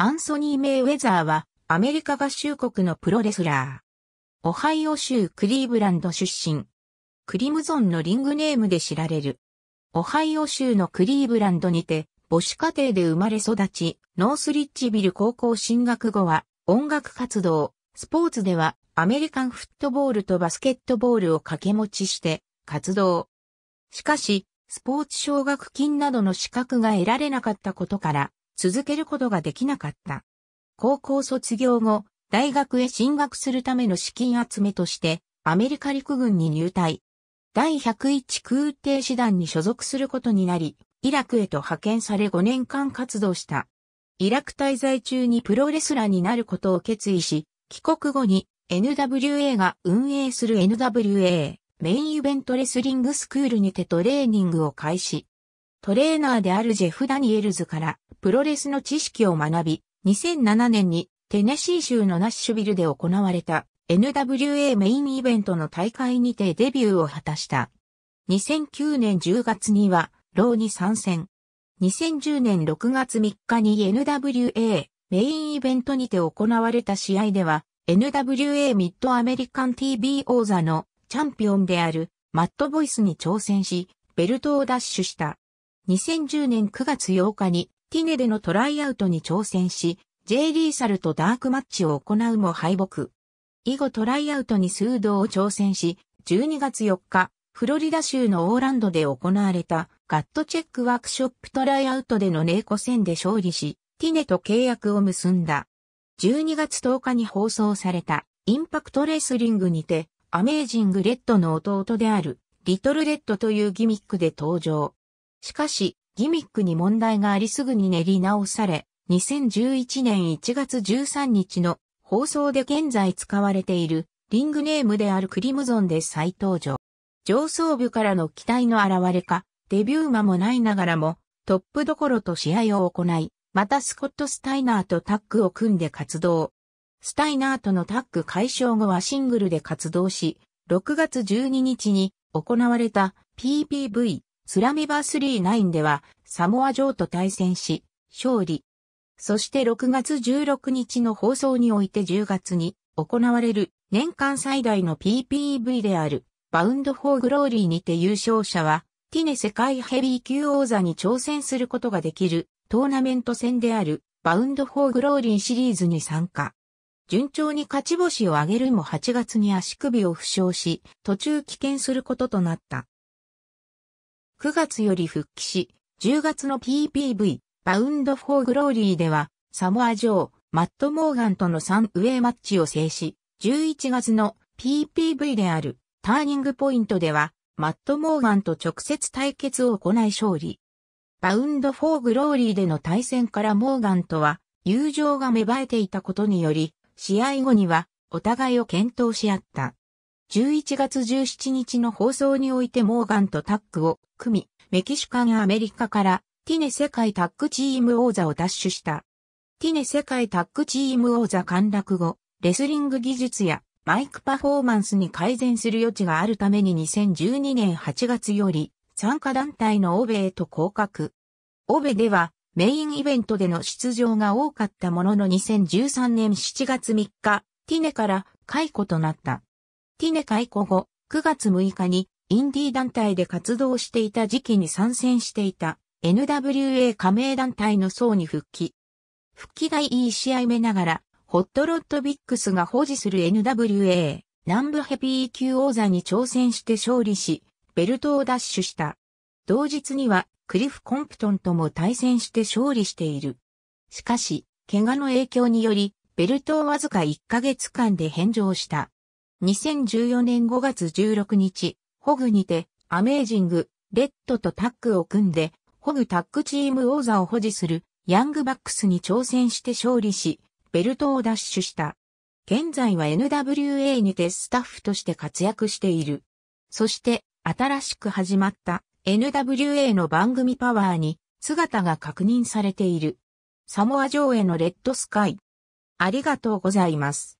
アンソニー・メイウェザーは、アメリカ合衆国のプロレスラー。オハイオ州クリーブランド出身。クリムゾンのリングネームで知られる。オハイオ州のクリーブランドにて、母子家庭で生まれ育ち、ノースリッチビル高校進学後は、音楽活動、スポーツでは、アメリカンフットボールとバスケットボールを掛け持ちして、活動。しかし、スポーツ奨学金などの資格が得られなかったことから、続けることができなかった。高校卒業後、大学へ進学するための資金集めとして、アメリカ陸軍に入隊。第101空挺師団に所属することになり、イラクへと派遣され5年間活動した。イラク滞在中にプロレスラーになることを決意し、帰国後に NWA が運営する NWA メインイベントレスリングスクールにてトレーニングを開始。トレーナーであるジェフ・ダニエルズからプロレスの知識を学び、2007年にテネシー州のナッシュビルで行われた NWA メインイベントの大会にてデビューを果たした。2009年10月には、ローに参戦。2010年6月3日に NWA メインイベントにて行われた試合では、NWA ミッドアメリカン TV 王座のチャンピオンであるマットボイスに挑戦し、ベルトを奪取した。2010年9月8日にティネでのトライアウトに挑戦し、J リーサルとダークマッチを行うも敗北。以後トライアウトに数度を挑戦し、12月4日、フロリダ州のオーランドで行われたガットチェックワークショップトライアウトでの猫戦で勝利し、ティネと契約を結んだ。12月10日に放送されたインパクトレスリングにて、アメージングレッドの弟であるリトルレッドというギミックで登場。しかし、ギミックに問題がありすぐに練り直され、2011年1月13日の放送で現在使われているリングネームであるクリムゾンで再登場。上層部からの期待の現れか、デビュー間もないながらも、トップどころと試合を行い、またスコット・スタイナーとタッグを組んで活動。スタイナーとのタッグ解消後はシングルで活動し、6月12日に行われた PPV スラミバー39ではサモア城と対戦し、勝利。そして6月16日の放送において10月に行われる年間最大の PPV であるバウンドフォーグローリーにて優勝者はティネ世界ヘビー級王座に挑戦することができるトーナメント戦であるバウンドフォーグローリーシリーズに参加。順調に勝ち星を挙げるも8月に足首を負傷し、途中棄権することとなった。9月より復帰し、10月の PPV、バウンドフォーグローリーでは、サモア上、マット・モーガンとの3ウェイマッチを制し、11月の PPV であるターニングポイントでは、マット・モーガンと直接対決を行い勝利。バウンド・フォー・グローリーでの対戦からモーガンとは、友情が芽生えていたことにより、試合後には、お互いを検討し合った。11月17日の放送においてモーガンとタッグを組み、メキシカンアメリカからティネ世界タッグチーム王座を奪取した。ティネ世界タッグチーム王座陥落後、レスリング技術やマイクパフォーマンスに改善する余地があるために2012年8月より参加団体のオベへと降格。オベではメインイベントでの出場が多かったものの2013年7月3日、ティネから解雇となった。ティネ解雇後、9月6日にインディー団体で活動していた時期に参戦していた NWA 加盟団体の層に復帰。復帰がいい試合目ながら、ホットロッドビックスが保持する NWA 南部ヘビー級王座に挑戦して勝利し、ベルトを奪取した。同日にはクリフ・コンプトンとも対戦して勝利している。しかし、怪我の影響により、ベルトをわずか1ヶ月間で返上した。2014年5月16日、ホグにて、アメージング、レッドとタッグを組んで、ホグタッグチーム王座を保持する、ヤングバックスに挑戦して勝利し、ベルトを奪取した。現在は NWA にてスタッフとして活躍している。そして、新しく始まった NWA の番組パワーに姿が確認されている。サモア上へのレッドスカイ。ありがとうございます。